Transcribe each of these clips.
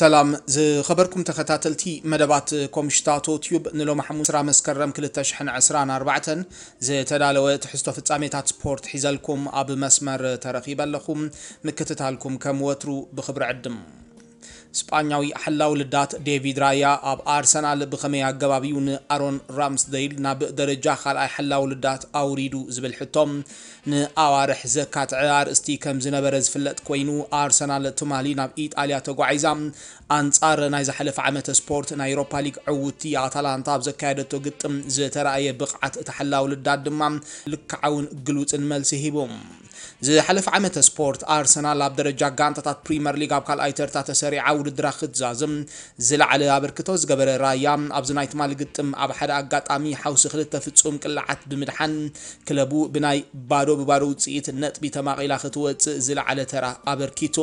سلام ز خبركم تختاتلتي مدبات كومشتاتو تيوب نلو محمود سرا مسكرم كل تشحن عسران أربعة ز تدالو تحستو في تصاميتا سبورت حيزالكم أب مسمر ترخي بلخم مكتتالكم كم وترو بخبر عدم ስጳኛዊ ሓላው ልዳት ዴቪድ ራያ ኣብ ኣርሰናል ብኸመይ ኣገባቢውን ኣሮን ራምስደይል ናብ ደረጃ ካልኣይ ሓላው ልዳት ኣውሪዱ ዝብል ሕቶም ንኣዋርሕ ዘካትዕ ኣርእስቲ ከም ዝነበረ ዝፍለጥ ኮይኑ ኣርሰናል ትማሊ ናብ ኢጣልያ ተጓዒዛ ኣንጻር ናይ ዝሓለፈ ዓመተ ስፖርት ናይ ኤሮፓ ሊግ ዕውቲ ኣታላንታ ኣብ ዘካየደቶ ግጥም ዝተረኣየ ብቕዓት እቲ ሓላው ልዳት ድማ ልክዓውን ግሉፅን መልሲ ሂቦም ዝሓለፈ ዓመተ ስፖርት ኣርሰናል ኣብ ደረጃ ጋንታታት ፕሪምየር ሊግ ኣብ ካልኣይ ተርታ ተሰሪዓ ውድድራ ክትዛዝም ዝለዕለ ኣበርክቶ ዝገበረ ራያ ኣብዚ ናይ ትማል ግጥም ኣብ ሓደ ኣጋጣሚ ሓውሲ ክልተ ፍጹም ቅልዓት ብምድሓን ክለቡ ብናይ ባዶ ብባዶ ውፅኢት ነጥቢ ተማቒላ ክትወፅእ ዝለዓለ ተራ ኣበርኪቱ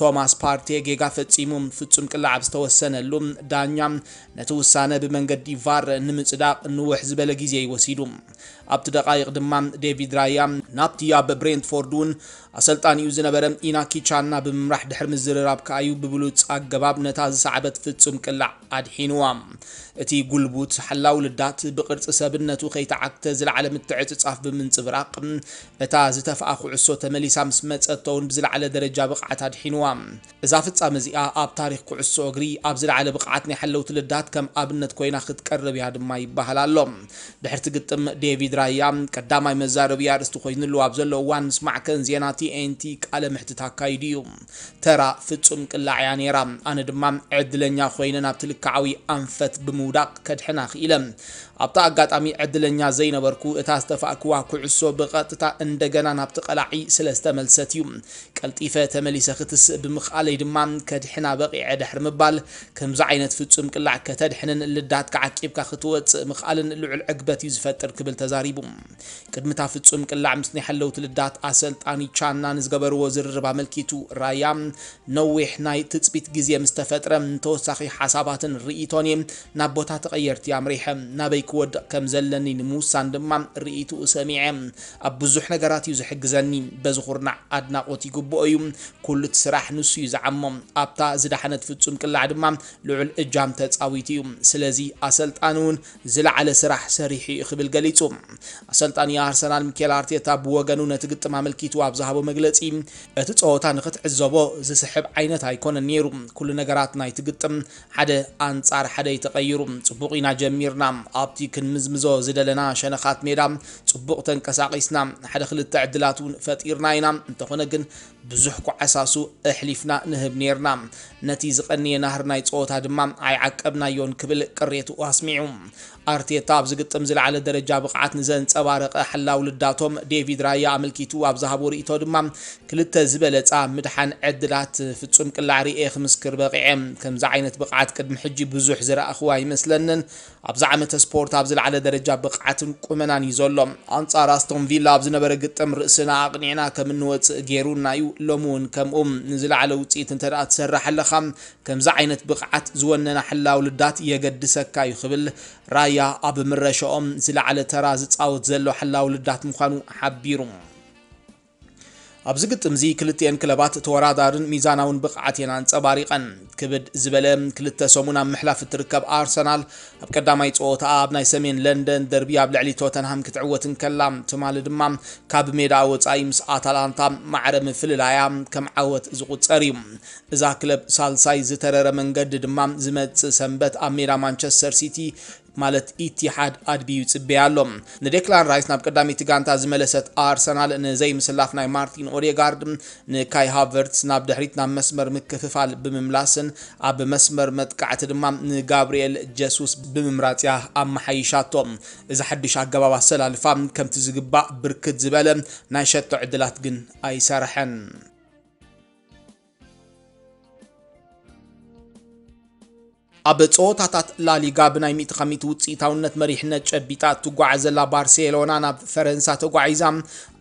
ቶማስ ፓርቴ ጌጋ ፈጺሙ ፍጹም ቅላዕ ኣብ ዝተወሰነሉ ዳኛ ነቲ ውሳነ ብመንገዲ ቫር ንምጽዳቕ ንውሕ ዝበለ ግዜ ይወሲዱ der der eier mann, wie drei Abdurrahman Devi Drayan Naptia bebrand voordoen أسلطان يوزن برم إنا كيشانا بمرح دحر مزر راب كأيو ببلوت أقباب نتاز سعبت فتسم كلا أدحينوام أتي قلبوت حلاو لدات بقرص سبنتو خيت عكتز العالم التعتصاف بمن تبراق أتاز تفأخو عسو تملي سامس متأتون بزل على درجة بقعة أدحينوام إذا فتسا مزيئا آب تاريخ كعسو أغري أبزل على بقعتني حلوت لدات كم أبنت كوينا خد كرب يا دماي بحلا اللهم دحر تقتم ديفيد رايا قداماي مزارب يارستو خوينلو أبزلو وان سمع كن زيناتي ቢኤንቲ ቃለ ምሕትት ኣካይዱ እዩ ተራ ፍጹም ቅላዕ እያ ነይራ ኣነ ድማ ዕድለኛ ኮይነ ናብቲ ልክዓዊ ኣንፈት ብምውዳቕ ከድሕና ክኢለ ኣብታ ኣጋጣሚ ዕድለኛ ዘይነበርኩ እታ ዝተፋእክዋ ኩዕሶ ብቐጥታ እንደገና ናብቲ ቀላዒ ስለ ዝተመልሰት እዩ ቀልጢፈ ተመሊሰ ክትስእ ብምኽኣለይ ድማ ከድሕና በቂዐ ድሕሪ ምባል ከምዚ ዓይነት ፍጹም ቅላዕ ከተድሕንን ልዳት ክዓቂብካ ክትወፅእ ምኽኣልን ልዑል ዕግበት እዩ ዝፈጥር ክብል ተዛሪቡ ቅድሚታ ፍጹም ቅላዕ ምስ ናይ ሓለውቲ ልዳት ኣሰልጣኒ ቻና ንዝገበርዎ ዝርርብ ኣመልኪቱ ራያ ነዊሕ ናይ ትፅቢት ግዜ ምስ ተፈጥረ ተወሳኺ ሓሳባትን ርእቶን እየ ናብ ቦታ ተቐየርቲ ኣምሪሐ ናበይ ክወድቕ ከም ዘለኒ ንምውሳን ድማ ርኢቱ ሰሚዐ ኣብ ብዙሕ ነገራት እዩ ዝሕግዘኒ በዚ ኩርናዕ ኣድናቆት ይግብኦ እዩ ኩሉ እቲ ስራሕ ንሱ እዩ ዝዓሞ ኣብታ ዝዳሕነት ፍፁም ቅላዕ ድማ ልዑል እጃም ተፃዊቱ እዩ ስለዚ ኣሰልጣን እውን ዝለዓለ ስራሕ ሰሪሑ እዩ ክብል ገሊጹ ኣሰልጣን የአርሰናል ሚኬል ኣርቴታ ብወገኑ ነቲ ግጥም ኣመልኪቱ ኣብ ዝሃቦ መግለፂ እቲ ፀወታ ንክትዕዘቦ ዝስሕብ ዓይነት ኣይኮነን ነይሩ ኩሉ ነገራት ናይቲ ግጥም ሓደ ኣንጻር ሓደ ይተቐይሩ ፅቡቕ ኢና ጀሚርና ኣብቲ ኣብቲ ክንምዝምዞ ዝደለና ሸነኻት ሜዳ ፅቡቕ ተንቀሳቒስና ሓደ ክልተ ዕድላት እውን ፈጢርና ኢና እንተኾነ ግን بزح عساسو احلفنا نهب نيرنا نتي زقني نهر نايت صوتا دمام اي عقبنا يون كبل قريتو واسمعو تاب زقتم زل على درجه بقعت نزن صبارق حلاو لداتوم ديفيد رايا املكيتو اب زهابور ايتو دمام كلت ام مدحان عدلات فصم قلاري اخ مسكر كم كمز عينت بقعت قدم حجي بزح زرا اخواي مسلنن اب زعمت سبورت اب زل على درجه بقعتن قمنان يزولم انصار استون فيلا اب زنبر غطم راسنا اقنعنا كمنوت غيرونا نايو ሎሚ እውን ከምኡም ንዝለዓለ ውፅኢት እንተ ደኣ ትሰርሕ ኣለኻ ከምዚ ዓይነት ብቕዓት ዝወነና ሕላው ልዳት የገድሰካ እዩ ክብል ራያ ኣብ ምረሸኦም ዝለዓለ ተራ ዝፃወት ዘሎ ሕላው ልዳት ምዃኑ ሓቢሩ ኣብዚ ግጥም እዚ ክልቲአን ክለባት ተወዳዳርን ሚዛናውን ብቕዓት የን ኣንፀባሪቐን ክብድ ዝበለ ክልተ ሰሙን ኣብ ምሕላፍ እትርከብ ኣርሰናል ኣብ ቀዳማይ ፀወታ ኣብ ናይ ሰሜን ለንደን ደርቢ ኣብ ልዕሊ ቶተንሃም ክትዕወትን ከላ ትማሊ ድማ ካብ ሜዳ ወፃኢ ምስ ኣታላንታ ማዕረ ምፍልላያ ከም ዓወት ዝቁፀር እዩ እዛ ክለብ ሳልሳይ ዝተረረ መንገዲ ድማ ዝመፅእ ሰንበት ኣብ ሜዳ ማንቸስተር ሲቲ ማለት ኢቲሓድ ኣድቢዩ ይፅበያ ኣሎ ንዴክላን ራይስ ናብ ቀዳሚቲ ጋንታ ዝመለሰት ኣርሰናል ንዘይምስላፍ ናይ ማርቲን ኦዴጋርድ ንካይ ሃቨርትስ ናብ ድሕሪት ናብ መስመር ምክፍፋል ብምምላስን ኣብ መስመር መጥቃዕቲ ድማ ንጋብርኤል ጀሱስ ብምምራፅ እያ ኣመሓይሻቶም እዚ ሓዱሽ ኣገባብ ኣሰላልፋ ከምቲ ዝግባእ ብርክት ዝበለ ናይ ሸቶ ዕድላት ግን ኣይሰርሐን ኣብ ፀወታታት ላሊጋ ብናይ 150 ውፅኢታውነት መሪሕነት ጨቢጣ ትጓዓዝ ዘላ ባርሴሎና ናብ ፈረንሳ ተጓዒዛ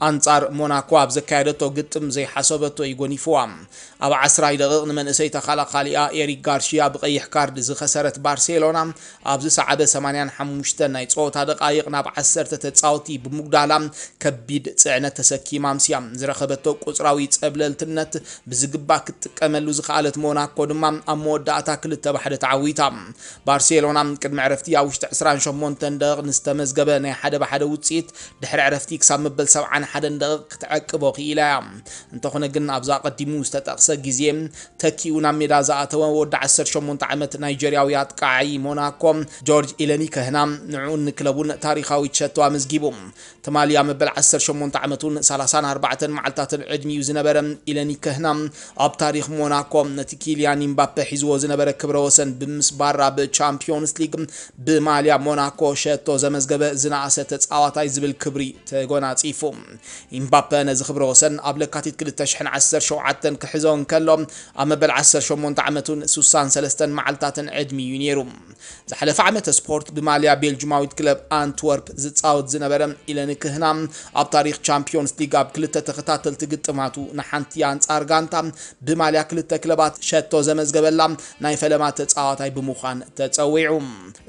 ኣንጻር ሞናኮ ኣብ ዘካየደቶ ግጥም ዘይሓሰበቶ እዩ ጎኒፍዋ ኣብ 10 ደቂቕ ንመንእሰይ ተኸላኻሊኣ ኤሪክ ጋርሺያ ብቀይሕ ካርድ ዝኸሰረት ባርሴሎና ኣብዚ ሰዓበ 85 ናይ ፀወታ ደቃይቕ ናብ 10 ተፃወቲ ብምጉዳላ ከቢድ ፅዕነት ተሰኪማ ምስያ ዝረኸበቶ ቁፅራዊ ፀብለልትነት ብዝግባእ ክትጥቀመሉ ዝኽኣለት ሞናኮ ድማ ኣብ መወዳእታ ክልተ ባሕደ ተዓዊት ጎይታ ባርሴሎና ቅድሚ ዕረፍቲ ኣብ ውሽጢ 28 ደቂቕ ንዝተመዝገበ ናይ ሓደ ብሓደ ውፅኢት ድሕሪ ዕረፍቲ ክሳብ መበል 71 ደቂቕ ክትዕቅቦ ክኢላ እያ እንተኾነ ግን ኣብዛ ቀዲሙ ዝተጠቕሰ ግዜ ተኪኡ ናብ ሜዳ ዝኣተወ ወዲ 18 ዓመት ናይጀርያዊ ኣጥቃዓይ ሞናኮ ጆርጅ ኢለኒ ክህና ንዕኡን ንክለቡን ታሪካዊ ሸቶ ኣመዝጊቡ ትማሊ ኣብ መበል 18 ዓመቱን 34 መዓልታትን ዕድሚኡ ዝነበረ ኢለኒ ክህና ኣብ ታሪክ ሞናኮ ነቲ ኪልያን ኢምባፔ ሒዝዎ ዝነበረ ክብረ ወሰን ብምስ ባራ ብቻምፒዮንስ ሊግ ብማልያ ሞናኮ ሸቶ ዘመዝገበ ዝነኣሰ ተፃዋታይ ዝብል ክብሪ ተጎናፂፉ ኢምባፔ ነዚ ክብሪ ወሰን ኣብ ለካቲት 217 ክሕዞ ከሎ ኣብ መበል 18 ዓመቱን 63 መዓልታትን ዕድሚ እዩ ነይሩ ዝሓለፈ ዓመት ስፖርት ብማልያ ቤልጅማዊት ክለብ ኣንትወርፕ ዝፃወት ዝነበረ ኢለኒ ክህና ኣብ ታሪክ ቻምፒዮንስ ሊግ ኣብ ክልተ ተኸታተልቲ ግጥማቱ ንሓንቲ ኣንጻር ጋንታ ብማልያ ክልተ ክለባት ሸቶ ዘመዝገበላ ናይ ፈለማ ተፃዋታይ ኣገልጋይ ብምዃን ተፀዊዑ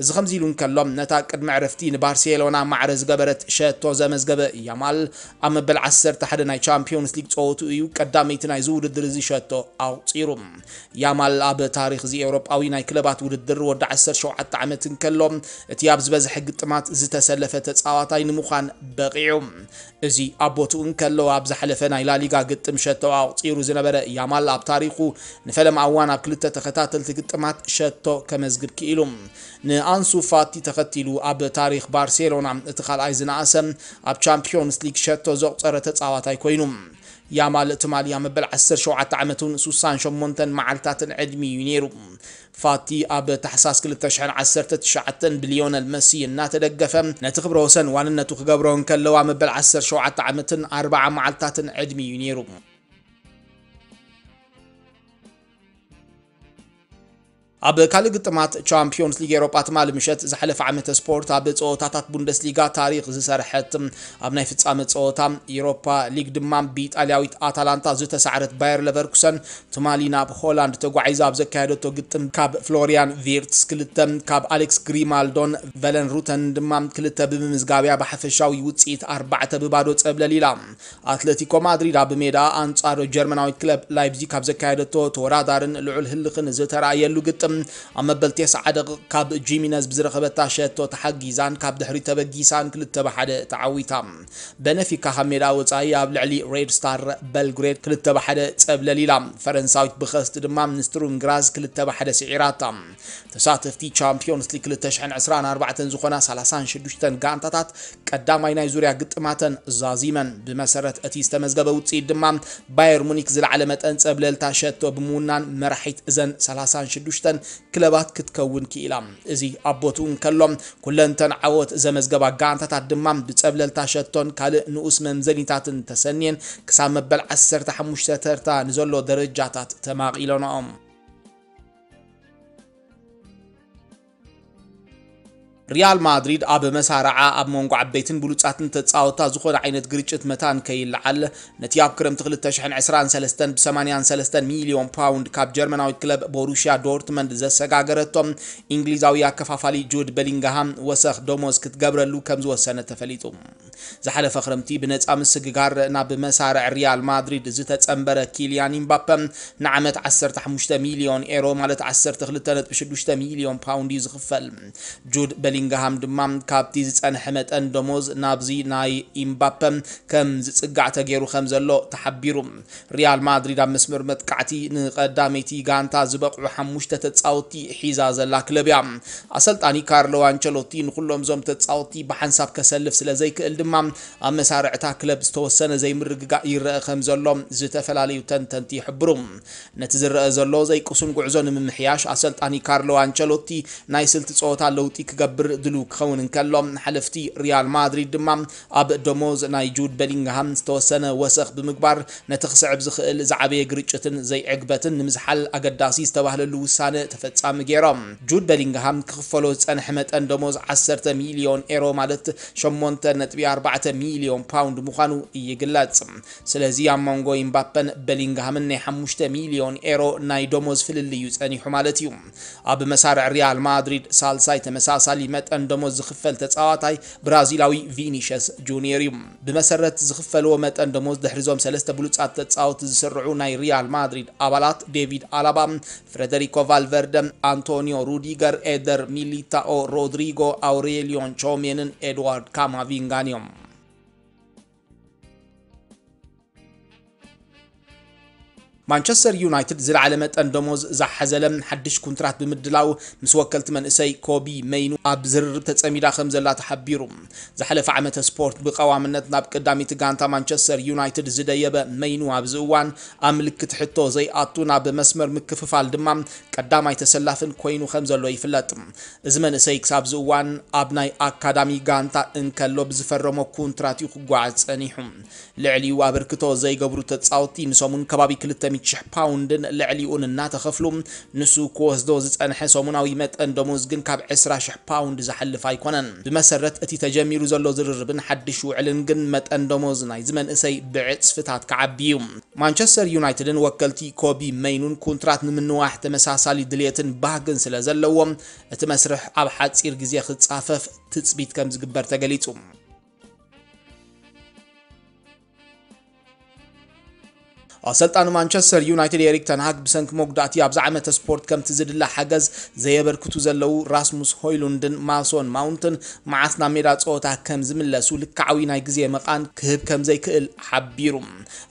እዚ ከምዚ ኢሉ እንከሎም ነታ ቅድሚ ዕረፍቲ ንባርሴሎና ማዕረ ዝገበረት ሸቶ ዘመዝገበ ያማል ኣብ መበል 11 ናይ ቻምፒዮንስ ሊግ ፀወቱ እዩ ቀዳመይቲ ናይ እዚ ውድድር እዚ ሸቶ ኣውፂሩ ያማል ኣብ ታሪክ እዚ ኤውሮጳዊ ናይ ክለባት ውድድር ወዲ 17 ዓመት እንከሎ እቲ ኣብ ዝበዝሐ ግጥማት ዝተሰለፈ ተፃዋታይ ንምዃን በቂዑ እዚ ኣቦትኡ እንከሎ ኣብ ዝሓለፈ ናይ ላሊጋ ግጥም ሸቶ ኣውፂሩ ዝነበረ ያማል ኣብ ታሪኹ ንፈለማ እዋን ኣብ ክልተ ተኸታተልቲ ግጥማት ሸቶ تۆ كمزجر كيلوم نانسو فاتي فاتی تەخەتیل تاريخ بارسيلونا اتخال ايزن عاسم ئایزن ئاسم ئاب شتو لیگ شێت تۆ زۆق چەرەتە چاواتای کۆینوم. يامال تماليا مبل عسر شوعة عمة سوسان شو شمونتا معلتات عدمي ينيرو فاتي اب تحساس كل تشحن عسر تتشعتن بليون المسي النات دقفة نتخبرو سن وان نتخبرون كلوا مبل عسر شوعة عمة أربعة معلتات عدمي ينيرو ኣብ ካልእ ግጥማት ቻምፒዮንስ ሊግ ኤሮጳ ትማሊ ምሸት ዝሓለፈ ዓመት ስፖርት ኣብ ፀወታታት ቡንደስሊጋ ታሪክ ዝሰርሐት ኣብ ናይ ፍጻመ ፀወታ ኤሮፓ ሊግ ድማ ብኢጣልያዊት ኣታላንታ ዝተሰዓረት ባየር ለቨርኩሰን ትማሊ ናብ ሆላንድ ተጓዒዛ ኣብ ዘካየደቶ ግጥም ካብ ፍሎሪያን ቪርትስ ክልተ ካብ ኣሌክስ ግሪማልዶን ቨለን ሩተን ድማ ክልተ ብምምዝጋብያ ብሓፈሻዊ ውፅኢት ኣርባዕተ ብባዶ ፀብለል ኢላ ኣትለቲኮ ማድሪድ ኣብ ሜዳ ኣንጻር ጀርመናዊት ክለብ ላይፕዚግ ካብ ዘካየደቶ ተወዳዳርን ልዑል ህልኽን ዝተረኣየሉ ግጥም ኣብ መበልቲ 90 ካብ ጂሚነዝ ብዝረኸበታ ሸቶ ተሓጊዛን ካብ ድሕሪ ተበጊሳን ክልተ ብሓደ ተዓዊታ በነፊካ ካብ ሜዳ ወፃኢ ኣብ ልዕሊ ሬድ ስታር በልግሬድ ክልተ ብሓደ ፀብለል ኢላ ፈረንሳዊት ብኸስቲ ድማ ምኒስትሩን ግራዝ ክልተ ብሓደ ስዒራታ ተሳተፍቲ ቻምፒዮንስ ሊግ 2024 ዝኾና 36 ጋንታታት ቀዳማይ ናይ ዙርያ ግጥማተን ዛዚመን ብመሰረት እቲ ዝተመዝገበ ውፅኢት ድማ ባየር ሙኒክ ዝለዓለ መጠን ፀብለልታ ሸቶ ብምውናን መራሒት እዘን 36 ክለባት ክትከውን ክኢላ እዚ ኣቦት እውን ከሎም ኩለንተን ዓወት ዘመዝገባ ጋንታታት ድማ ብፀብለልታ ሸቶን ካልእ ንኡስ መምዘኒታትን ተሰኒየን ክሳብ መበል 15 ተርታ ንዘሎ ደረጃታት ተማቒሎኖኦም ሪያል ማድሪድ ኣብ መሳርዓ ኣብ መንጎ ዓበይትን ብሉፃትን ተፃወታ ዝኾነ ዓይነት ግርጭት መታን ከይለዓል ነቲ ኣብ ክረምቲ 2023 ብ83 ሚሊዮን ፓውንድ ካብ ጀርመናዊ ክለብ ቦሩሽያ ዶርትመንድ ዘሰጋገረቶም እንግሊዛዊ ኣከፋፋሊ ጁድ በሊንግሃም ወሰኽ ደሞዝ ክትገብረሉ ከም ዝወሰነ ተፈሊጡ ዝሓለፈ ክረምቲ ብነፃ ምስግጋር ናብ መሳርዕ ሪያል ማድሪድ ዝተፀንበረ ኪልያን ኢምባፔ ንዓመት 15 ሚሊዮን ኤሮ ማለት 12.6 ሚሊዮን ፓውንድ እዩ ዝኽፈል ጁድ በሊንግሃም ድማ ካብቲ ዝፀንሐ መጠን ደሞዝ ናብዚ ናይ ኢምባፔ ከም ዝፅጋዕ ተገይሩ ከም ዘሎ ተሓቢሩ ሪያል ማድሪድ ኣብ መስመር መጥቃዕቲ ንቀዳመይቲ ጋንታ ዝበቕዑ ሓሙሽተ ተፃወቲ ሒዛ ዘላ ክለብ እያ ኣሰልጣኒ ካርሎ ኣንቸሎቲ ንኩሎም ዞም ተፃወቲ ብሓንሳብ ከሰልፍ ስለዘይክእል ድማ ድማ ኣብ መሳርዕታ ክለብ ዝተወሰነ ዘይምርግጋእ ይረአ ከም ዘሎ ዝተፈላለዩ ተንተንቲ ይሕብሩ ነቲ ዝረአ ዘሎ ዘይቅሱን ጉዕዞ ንምምሕያሽ ኣሰልጣኒ ካርሎ ኣንቸሎቲ ናይ ስልቲ ፀወታ ለውጢ ክገብር ድልው ክኸውን እንከሎ ሓለፍቲ ሪያል ማድሪድ ድማ ኣብ ደሞዝ ናይ ጁድ በሊንግሃም ዝተወሰነ ወሰኽ ብምግባር ነቲ ክስዕብ ዝኽእል ዝዓበየ ግርጭትን ዘይዕግበትን ንምዝሓል ኣገዳሲ ዝተባህለሉ ውሳነ ተፈጻሚ ገይሮም ጁድ በሊንግሃም ክኽፈሎ ዝፀንሐ መጠን ደሞዝ 10 ሚሊዮን ኤሮ ማለት 8.4 4 ሚሊዮን ፓውንድ ምዃኑ ይግለጽ። ስለዚ ኣብ መንጎ ኢምባፐን በሊንግሃምን ናይ 5 ሚሊዮን ኤሮ ናይ ደሞዝ ፍልልዩ ጸኒሑ ማለት እዩ ኣብ መሳርዕ ሪያል ማድሪድ ሳልሳይ ተመሳሳሊ መጠን ደሞዝ ዝኽፈል ተፃዋታይ ብራዚላዊ ቪኒሸስ ጁኒየር እዩ ብመሰረት ዝኽፈልዎ መጠን ደሞዝ ድሕሪዞም ሰለስተ ብሉፃት ተፃወት ዝስርዑ ናይ ሪያል ማድሪድ ኣባላት ዴቪድ ኣላባ፣ ፍሬደሪኮ ቫልቨርደ፣ አንቶኒዮ ሩዲገር፣ ኤደር ሚሊታኦ፣ ሮድሪጎ፣ አውሬሊዮን ቾሜንን ኤድዋርድ ካማቪንጋን እዮም። مانشستر يونايتد زلعل متأن دموز زحزلم حدش كونترات بمدلاو مس وكلت من اسي كوبي مينو اب زرب تتسميدا خمزلا تحبيرو زحلف عمت سبورت بقوامنت ناب قدامي تغانتا مانشستر يونايتد يبا مينو ابزوان املك املكت زي اتونا بمسمر مكففال دمام قداماي تسلافن كوينو خمزلو يفلط ازمن اسي كساب زوان ابناي اكاديمي غانتا انكلو بزفرمو كونترات يخو قواعد يخጓዓዝ ጸኒሑ ልዕሊኡ زي قبرو تتساوتي ምሶሙን كبابي كلتامي ሽሕ ፓውንድን ልዕሊኡን እናተኸፍሉ ንሱ ክወስዶ ዝፀንሐ ሰሙናዊ መጠን ደሞዝ ግን ካብ 20 ሽሕ ፓውንድ ዝሓልፍ ኣይኮነን ብመሰረት እቲ ተጀሚሩ ዘሎ ዝርርብን ሓድሽ ውዕልን ግን መጠን ደሞዝ ናይ ዝመንእሰይ ብዕፅፍታት ክዓቢ እዩ ማንቸስተር ዩናይትድን ወከልቲ ኮቢ መይኑን ኮንትራት ንምንዋሕ ተመሳሳሊ ድልየትን ባህግን ስለ ዘለዎም እቲ መስርሕ ኣብ ሓፂር ግዜ ክፃፈፍ ትፅቢት ከም ዝግበር ተገሊጹ ኣሰልጣኒ ማንቸስተር ዩናይትድ ኤሪክ ተንሃግ ብሰንኪ መጉዳእቲ ኣብዛ ዓመተ ስፖርት ከም ትዝድላ ሓገዝ ዘየበርክቱ ዘለው ራስሙስ ሆይሉንድን ማሶን ማውንትን መዓስ ናብ ሜዳ ፀወታ ከም ዝምለሱ ልክዓዊ ናይ ግዜ መቃን ክህብ ከም ዘይክእል ሓቢሩ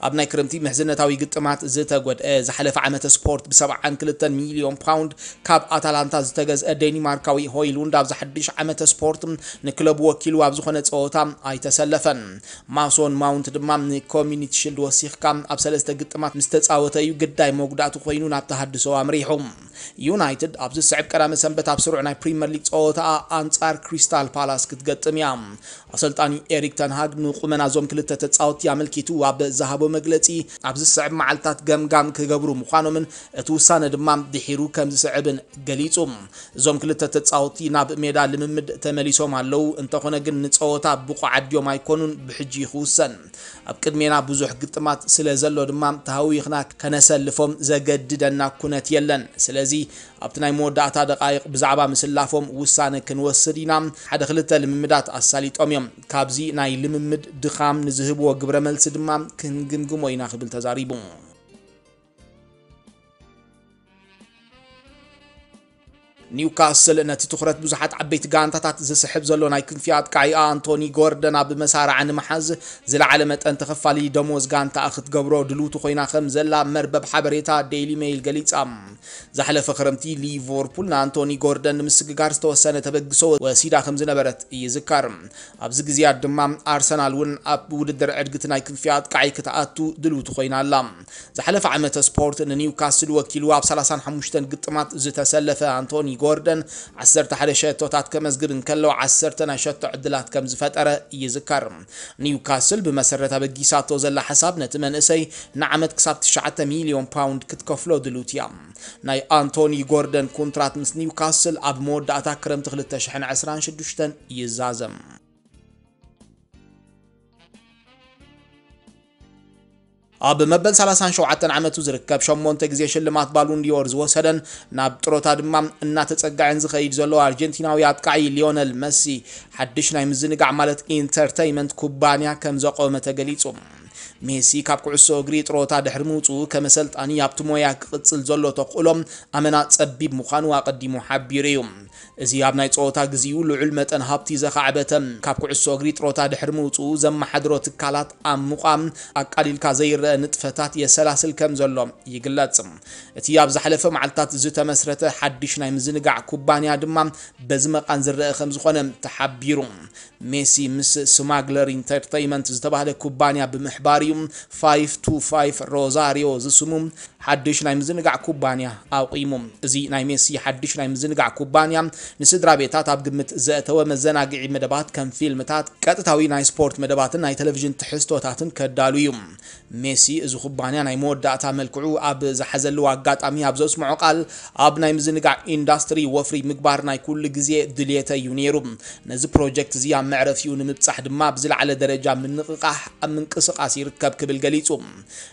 ኣብ ናይ ክረምቲ ምሕዝነታዊ ግጥማት ዝተጎድአ ዝሓለፈ ዓመተ ስፖርት ብ72 ሚሊዮን ፓውንድ ካብ ኣታላንታ ዝተገዝአ ዴኒማርካዊ ሆይሉንድ ኣብዛ ሓድሽ ዓመተ ስፖርት ንክለብ ወኪሉ ኣብ ዝኾነ ፀወታ ኣይተሰለፈን ማሶን ማውንት ድማ ንኮሚኒቲ ሽልድ ወሲኽካ ኣብ ሰለስተ ግጥማት ምስ ተፃወተ እዩ ግዳይ መጉዳእቱ ኮይኑ ናብ ተሃድሶ ኣምሪሖም ዩናይትድ ኣብዚ ስዕብ ቀዳመ ሰንበት ኣብ ስሩዕ ናይ ፕሪምየር ሊግ ፀወታ ኣንጻር ክሪስታል ፓላስ ክትገጥም እያ ኣሰልጣኒ ኤሪክ ተንሃግ ንቁመና ዞም ክልተ ተፃወቲ ኣመልኪቱ ኣብ ዝሃቦ መግለፂ ኣብዚ ስዕብ መዓልትታት ገምጋም ክገብሩ ምዃኖምን እቲ ውሳነ ድማ ድሒሩ ከም ዝስዕብን ገሊጹ እዞም ክልተ ተፃወቲ ናብ ሜዳ ልምምድ ተመሊሶም ኣለዉ እንተኾነ ግን ንፀወታ ብቑዓት ድዮም ኣይኮኑን ብሕጂ ይኽውሰን أبكرمينا بزوح قطمات سلازلو دمام تهويخنا كنسلفهم زقددنا كنت يلن سلازي أبتناي مودعتا دقائق بزعبا مسلافهم وسانا كنوسدنا حدا خلتا لممدات أسالي توميم كابزي ناي لممد دخام نزهب وقبرمل سدمام كنقمقم ويناخب التزاريبون ኒውካስል ነቲ ትኩረት ብዙሓት ዓበይቲ ጋንታታት ዝስሕብ ዘሎ ናይ ክንፊ ኣጥቃዒኣ ኣንቶኒ ጎርደን ኣብ መሳርዓ ንምሓዝ ዝለዓለ መጠን ተኸፋሊ ደሞዝ ጋንታኣ ክትገብሮ ድልውቲ ኮይና ከም ዘላ መርበብ ሓበሬታ ዴይሊ ሜይል ገሊጻ ዝሓለፈ ክረምቲ ሊቨርፑል ንኣንቶኒ ጎርደን ንምስግጋር ዝተወሰነ ተበግሶ ወሲዳ ከም ዝነበረት ይዝከር ኣብዚ ግዜያት ድማ ኣርሰናል እውን ኣብ ውድድር ዕድግቲ ናይ ክንፊ ኣጥቃዒ ክትኣቱ ድልውቲ ኮይና ኣላ ዝሓለፈ ዓመተ ስፖርት ንኒውካስል ወኪሉ ኣብ 35 ግጥማት ዝተሰለፈ ኣንቶኒ ጎርደን 11 ሸቶታት ከመስግድ እንከሎ 10 ናይ ሸቶ ዕድላት ከም ዝፈጠረ ይዝከር ኒውካስል ብመሰረታ በጊሳቶ ዘላ ሓሳብ ነቲ መንእሰይ ንዓመት ክሳብ 9 ሚልዮን ፓውንድ ክትከፍሎ ድሉት እያ ናይ ኣንቶኒ ጎርደን ኮንትራት ምስ ኒውካስል ኣብ መወዳእታ ክረምቲ 2026 ይዛዘም ኣብ መበል 37 ዓመቱ ዝርከብ 8 ግዜ ሽልማት ባሎን ዲዮር ዝወሰደን ናብ ጥሮታ ድማ እናተፀጋዕን ዝኸይድ ዘሎ ኣርጀንቲናዊ ኣጥቃዒ ሊዮነል መሲ ሓድሽ ናይ ምዝንጋዕ ማለት ኢንተርተይመንት ኩባንያ ከም ዘቆመ ተገሊጹ ميسي كاب كعسو غري تروتا دحر كمسلت اني يابتو مويا كقصل زولو تقولم امنا تسبب مخانوا قدي محبيريوم ازي ابنا يتوتا غزيو لعلمة انهابتي زخا عبتم كاب كعسو غري تروتا دحر موطو زم حدرو تكالات ام مقام اقاليل كازير نتفتات يسلاسل كم زولو يقلاتم اتي اب زحلفة معلتات زوتا مسرتة حدش نايم زنقع كوبانيا دمام بزمق انزر خمز خونم تحبيروم ميسي مس سماغلر انترتايمنت زتبه كوبانيا بمح ምሕባር እዩ 525 ሮዛሪዮ ዝስሙ ሓድሽ ናይ ምዝንጋዕ ኩባንያ ኣቑሙ እዚ ናይ ሜሲ ሓድሽ ናይ ምዝንጋዕ ኩባንያ ንስድራ ቤታት ኣብ ግምት ዘእተወ መዘናግዒ መደባት ከም ፊልምታት ቀጥታዊ ናይ ስፖርት መደባትን ናይ ቴሌቭዥን ትሕዝቶታትን ከዳሉ እዩ ሜሲ እዚ ኩባንያ ናይ መወዳእታ መልክዑ ኣብ ዝሓዘለዎ ኣጋጣሚ ኣብ ዘስምዖ ቃል ኣብ ናይ ምዝንጋዕ ኢንዳስትሪ ወፍሪ ምግባር ናይ ኩሉ ግዜ ድልየተ እዩ ነይሩ ነዚ ፕሮጀክት እዚ ኣብ መዕረፊኡ ንምብፃሕ ድማ ብዝለዓለ ደረጃ ምንቕቃሕ ኣብ ምንቅስቃስ ሲርከብክብል ገሊጹ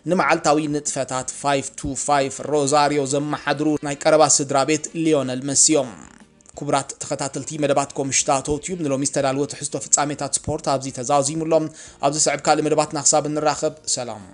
ንመዓልታዊ ንጥፈታት 525 ሮዛሪዮ ዘመሓድሩ ናይ ቀረባ ስድራ ቤት ሊዮነል መሲ እዮም ክቡራት ተኸታተልቲ መደባትኩም ምሽታቶት እዩ ንሎሚ ዝተዳልወ ትሕዝቶ ፍጻሜታት ስፖርት ኣብዚ ተዛዚሙሎም ኣብዚ ስዕብ ካልእ መደባትና ክሳብ እንራኸብ ሰላም